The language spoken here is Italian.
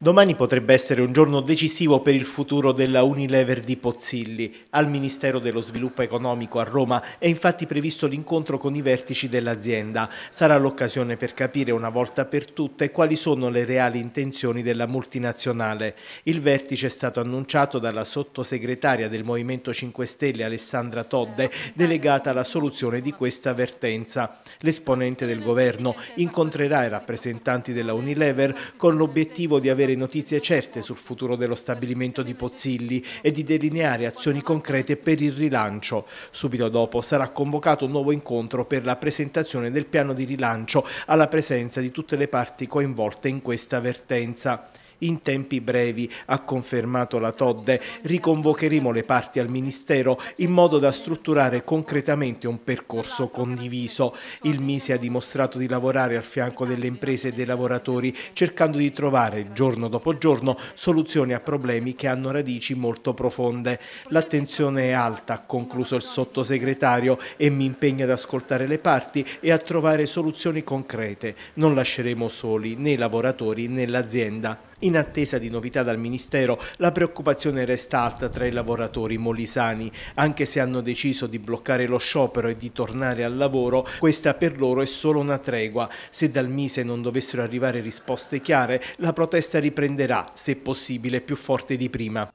Domani potrebbe essere un giorno decisivo per il futuro della Unilever di Pozzilli. Al Ministero dello Sviluppo Economico a Roma è infatti previsto l'incontro con i vertici dell'azienda. Sarà l'occasione per capire una volta per tutte quali sono le reali intenzioni della multinazionale. Il vertice è stato annunciato dalla sottosegretaria del Movimento 5 Stelle Alessandra Todde, delegata alla soluzione di questa vertenza. L'esponente del governo incontrerà i rappresentanti della Unilever con l'obiettivo di avere avere notizie certe sul futuro dello stabilimento di Pozzilli e di delineare azioni concrete per il rilancio. Subito dopo sarà convocato un nuovo incontro per la presentazione del piano di rilancio alla presenza di tutte le parti coinvolte in questa vertenza in tempi brevi, ha confermato la Todde. Riconvocheremo le parti al Ministero in modo da strutturare concretamente un percorso condiviso. Il Mise ha dimostrato di lavorare al fianco delle imprese e dei lavoratori, cercando di trovare, giorno dopo giorno, soluzioni a problemi che hanno radici molto profonde. L'attenzione è alta, ha concluso il sottosegretario, e mi impegno ad ascoltare le parti e a trovare soluzioni concrete. Non lasceremo soli né i lavoratori né l'azienda. In attesa di novità dal Ministero, la preoccupazione resta alta tra i lavoratori molisani. Anche se hanno deciso di bloccare lo sciopero e di tornare al lavoro, questa per loro è solo una tregua. Se dal Mise non dovessero arrivare risposte chiare, la protesta riprenderà, se possibile, più forte di prima.